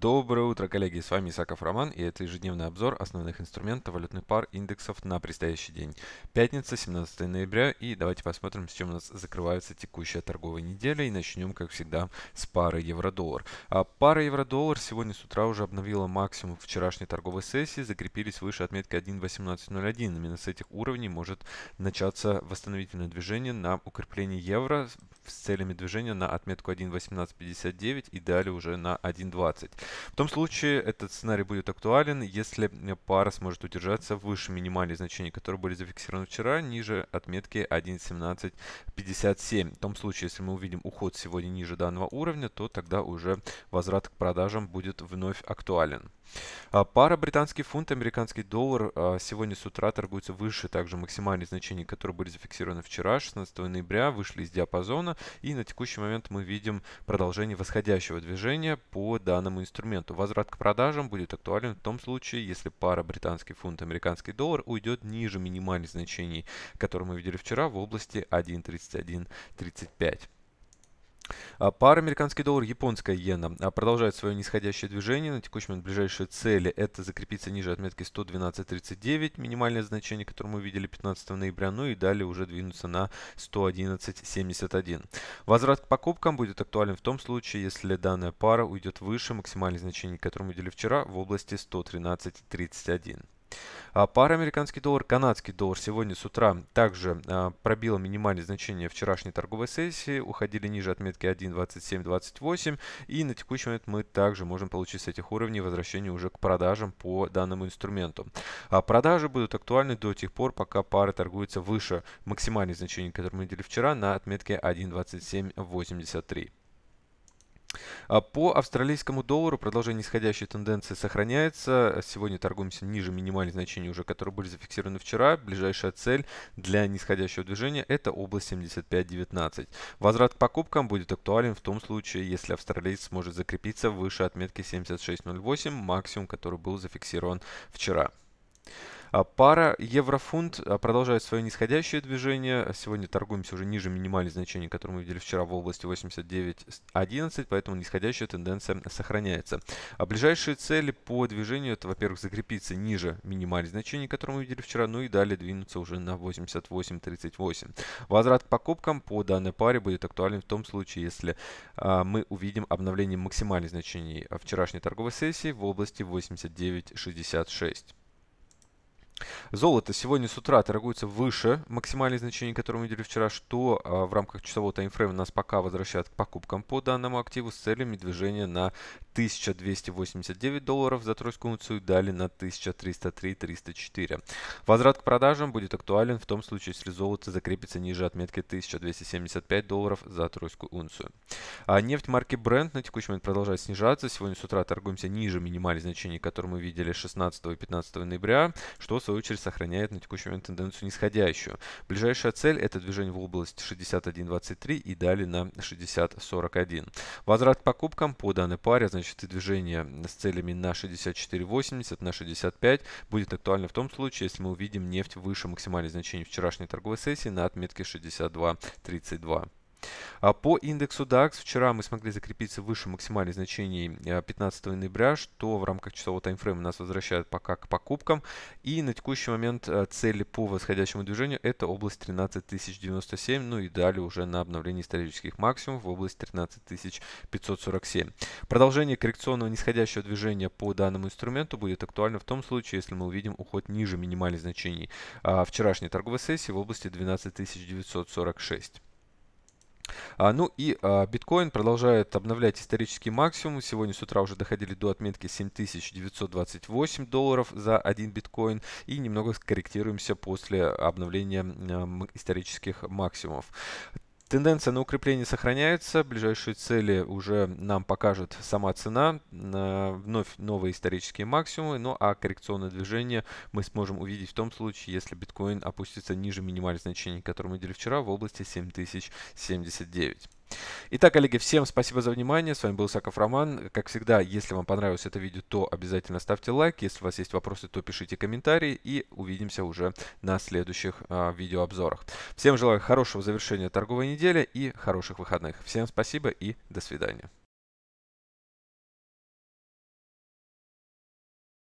Доброе утро, коллеги! С вами Исаков Роман и это ежедневный обзор основных инструментов валютных пар индексов на предстоящий день. Пятница, 17 ноября и давайте посмотрим, с чем у нас закрывается текущая торговая неделя и начнем, как всегда, с пары евро-доллар. А пара евро-доллар сегодня с утра уже обновила максимум вчерашней торговой сессии, закрепились выше отметки 1.1801. Именно с этих уровней может начаться восстановительное движение на укрепление евро с целями движения на отметку 1.1859 и далее уже на 1.20. В том случае этот сценарий будет актуален, если э, пара сможет удержаться выше минимальных значений, которые были зафиксированы вчера, ниже отметки 1.1757. В том случае, если мы увидим уход сегодня ниже данного уровня, то тогда уже возврат к продажам будет вновь актуален. А пара британский фунт, американский доллар а, сегодня с утра торгуется выше также максимальных значений, которые были зафиксированы вчера, 16 ноября, вышли из диапазона. И на текущий момент мы видим продолжение восходящего движения по данному инструменту инструменту. Возврат к продажам будет актуален в том случае, если пара британский фунт американский доллар уйдет ниже минимальных значений, которые мы видели вчера в области 1.3135. А, пара американский доллар, японская иена а, продолжает свое нисходящее движение. На текущий момент ближайшие цели это закрепиться ниже отметки 112.39, минимальное значение, которое мы видели 15 ноября, ну и далее уже двинуться на 111.71. Возврат к покупкам будет актуален в том случае, если данная пара уйдет выше максимальных значений, которые мы видели вчера в области 113.31. А, пара американский доллар, канадский доллар сегодня с утра также а, пробила минимальные значения вчерашней торговой сессии, уходили ниже отметки 1.2728 и на текущий момент мы также можем получить с этих уровней возвращение уже к продажам по данному инструменту. А продажи будут актуальны до тех пор, пока пара торгуется выше максимальных значений, которые мы видели вчера на отметке 1.2783. А по австралийскому доллару продолжение нисходящей тенденции сохраняется. Сегодня торгуемся ниже минимальных значений уже, которые были зафиксированы вчера. Ближайшая цель для нисходящего движения это область 75.19. Возврат к покупкам будет актуален в том случае, если австралиец сможет закрепиться выше отметки 76.08, максимум, который был зафиксирован вчера. Yeah. А, пара еврофунт а, продолжает свое нисходящее движение. Сегодня торгуемся уже ниже минимальных значений, которые мы видели вчера в области 89.11, поэтому нисходящая тенденция сохраняется. А ближайшие цели по движению это, во-первых, закрепиться ниже минимальных значений, которые мы видели вчера, ну и далее двинуться уже на 88.38. Возврат к покупкам по данной паре будет актуален в том случае, если а, мы увидим обновление максимальных значений вчерашней торговой сессии в области 89.66. Золото сегодня с утра торгуется выше максимальных значений, которые мы видели вчера, что а, в рамках часового таймфрейма нас пока возвращают к покупкам по данному активу с целями движения на 1289 долларов за тройскую унцию, далее на 1303-304. Возврат к продажам будет актуален в том случае, если золото закрепится ниже отметки 1275 долларов за тройскую унцию. А нефть марки Brent на текущий момент продолжает снижаться. Сегодня с утра торгуемся ниже минимальных значений, которые мы видели 16 и 15 ноября, что в свою очередь отрасль сохраняет на текущий момент тенденцию нисходящую. Ближайшая цель – это движение в область 61.23 и далее на 60.41. Возврат к покупкам по данной паре, значит, и движение с целями на 64.80, на 65 будет актуально в том случае, если мы увидим нефть выше максимальных значений вчерашней торговой сессии на отметке 62.32. А по индексу DAX вчера мы смогли закрепиться выше максимальных значений 15 э, ноября, что в рамках часового таймфрейма нас возвращает пока к покупкам. И на текущий момент э, цели по восходящему движению это область 13097, ну и далее уже на обновление исторических максимумов в область 13547. Продолжение коррекционного нисходящего движения по данному инструменту будет актуально в том случае, если мы увидим уход ниже минимальных значений а, вчерашней торговой сессии в области 12946. А, ну и а, биткоин продолжает обновлять исторический максимум. Сегодня с утра уже доходили до отметки 7928 долларов за один биткоин. И немного скорректируемся после обновления исторических максимумов. Тенденция на укрепление сохраняется. Ближайшие цели уже нам покажет сама цена. Э, вновь новые исторические максимумы. Ну а коррекционное движение мы сможем увидеть в том случае, если биткоин опустится ниже минимальных значений, которые мы делили вчера в области 7079. Итак, коллеги, всем спасибо за внимание. С вами был Саков Роман. Как всегда, если вам понравилось это видео, то обязательно ставьте лайк. Если у вас есть вопросы, то пишите комментарии. И увидимся уже на следующих а, видеообзорах. Всем желаю хорошего завершения торговой недели и хороших выходных. Всем спасибо и до свидания.